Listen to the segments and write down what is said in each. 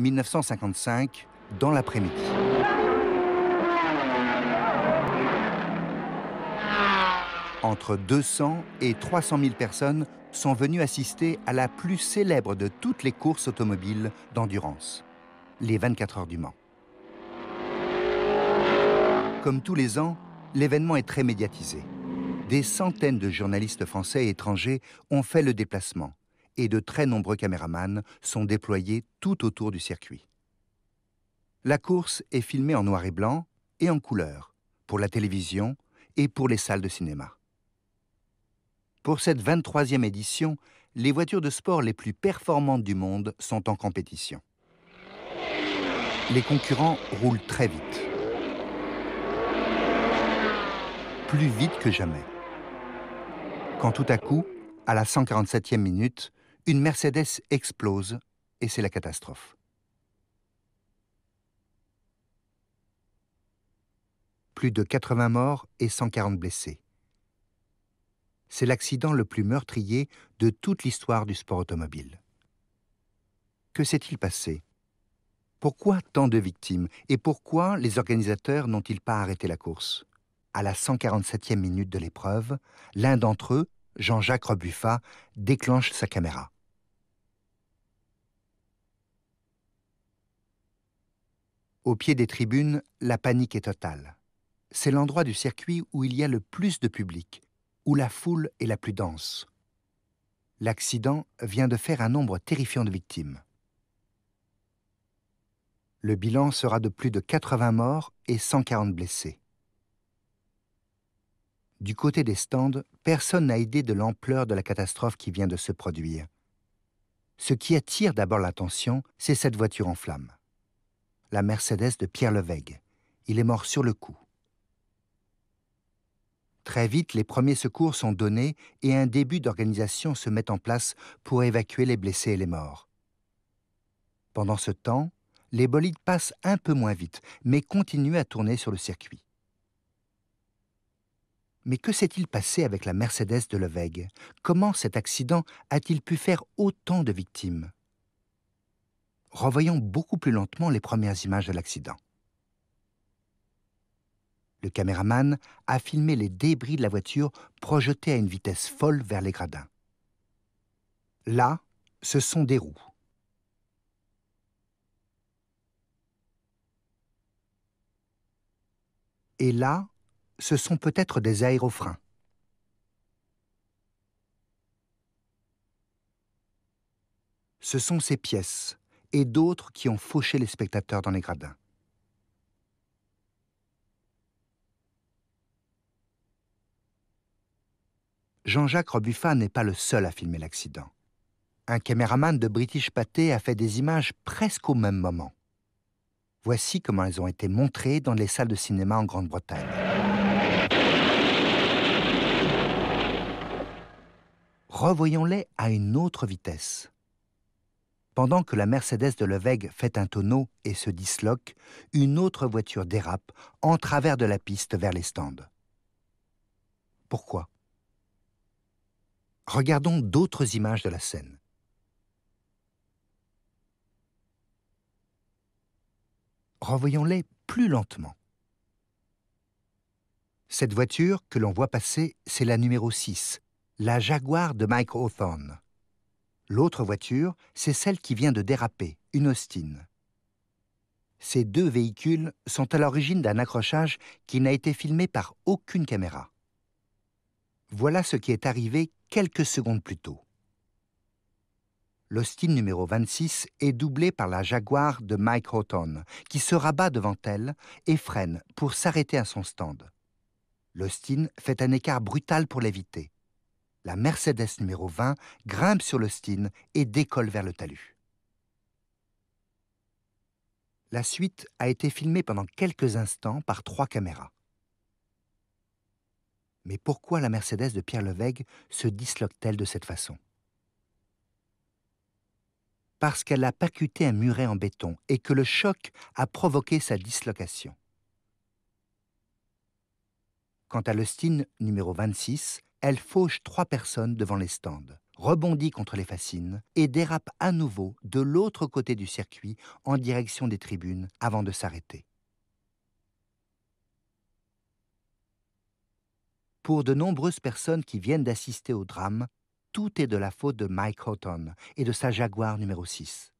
1955, dans l'après-midi. Entre 200 et 300 000 personnes sont venues assister à la plus célèbre de toutes les courses automobiles d'endurance, les 24 heures du Mans. Comme tous les ans, l'événement est très médiatisé. Des centaines de journalistes français et étrangers ont fait le déplacement et de très nombreux caméramans sont déployés tout autour du circuit. La course est filmée en noir et blanc et en couleur, pour la télévision et pour les salles de cinéma. Pour cette 23e édition, les voitures de sport les plus performantes du monde sont en compétition. Les concurrents roulent très vite. Plus vite que jamais. Quand tout à coup, à la 147e minute, une Mercedes explose et c'est la catastrophe. Plus de 80 morts et 140 blessés. C'est l'accident le plus meurtrier de toute l'histoire du sport automobile. Que s'est-il passé Pourquoi tant de victimes et pourquoi les organisateurs n'ont-ils pas arrêté la course À la 147e minute de l'épreuve, l'un d'entre eux, Jean-Jacques Robuffat déclenche sa caméra. Au pied des tribunes, la panique est totale. C'est l'endroit du circuit où il y a le plus de public, où la foule est la plus dense. L'accident vient de faire un nombre terrifiant de victimes. Le bilan sera de plus de 80 morts et 140 blessés du côté des stands, personne n'a idée de l'ampleur de la catastrophe qui vient de se produire. Ce qui attire d'abord l'attention, c'est cette voiture en flammes. La Mercedes de Pierre Levègue. Il est mort sur le coup. Très vite, les premiers secours sont donnés et un début d'organisation se met en place pour évacuer les blessés et les morts. Pendant ce temps, les bolides passent un peu moins vite, mais continuent à tourner sur le circuit. Mais que s'est-il passé avec la Mercedes de Levègue Comment cet accident a-t-il pu faire autant de victimes Revoyons beaucoup plus lentement les premières images de l'accident. Le caméraman a filmé les débris de la voiture projetés à une vitesse folle vers les gradins. Là, ce sont des roues. Et là, ce sont peut-être des aérofreins. Ce sont ces pièces et d'autres qui ont fauché les spectateurs dans les gradins. Jean-Jacques Robuffat n'est pas le seul à filmer l'accident. Un caméraman de British Pathé a fait des images presque au même moment. Voici comment elles ont été montrées dans les salles de cinéma en Grande-Bretagne. revoyons-les à une autre vitesse. Pendant que la Mercedes de Levegue fait un tonneau et se disloque, une autre voiture dérape en travers de la piste vers les stands. Pourquoi Regardons d'autres images de la scène. Revoyons-les plus lentement. Cette voiture que l'on voit passer, c'est la numéro 6, la Jaguar de Mike Hawthorne. L'autre voiture, c'est celle qui vient de déraper, une Austin. Ces deux véhicules sont à l'origine d'un accrochage qui n'a été filmé par aucune caméra. Voilà ce qui est arrivé quelques secondes plus tôt. L'Austin numéro 26 est doublée par la Jaguar de Mike Hawthorne qui se rabat devant elle et freine pour s'arrêter à son stand. L'Austin fait un écart brutal pour l'éviter la Mercedes numéro 20 grimpe sur l'Austin et décolle vers le talus. La suite a été filmée pendant quelques instants par trois caméras. Mais pourquoi la Mercedes de Pierre Levègue se disloque-t-elle de cette façon Parce qu'elle a percuté un muret en béton et que le choc a provoqué sa dislocation. Quant à l'Austin numéro 26, elle fauche trois personnes devant les stands, rebondit contre les fascines et dérape à nouveau de l'autre côté du circuit en direction des tribunes avant de s'arrêter. Pour de nombreuses personnes qui viennent d'assister au drame, tout est de la faute de Mike Houghton et de sa Jaguar numéro 6.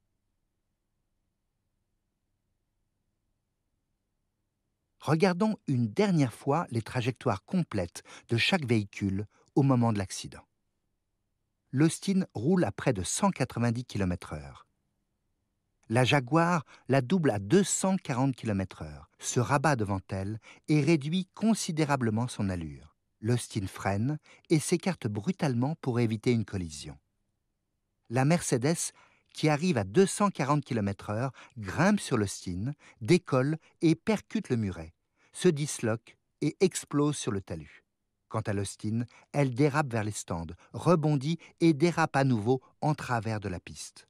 Regardons une dernière fois les trajectoires complètes de chaque véhicule au moment de l'accident. L'Austin roule à près de 190 km/h. La Jaguar la double à 240 km/h, se rabat devant elle et réduit considérablement son allure. L'Austin freine et s'écarte brutalement pour éviter une collision. La Mercedes qui arrive à 240 km/h, grimpe sur l'Austin, décolle et percute le muret se disloque et explose sur le talus. Quant à l'Austin, elle dérape vers les stands, rebondit et dérape à nouveau en travers de la piste.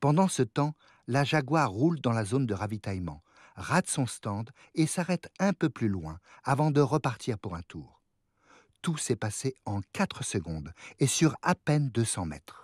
Pendant ce temps, la Jaguar roule dans la zone de ravitaillement, rate son stand et s'arrête un peu plus loin avant de repartir pour un tour. Tout s'est passé en 4 secondes et sur à peine 200 mètres.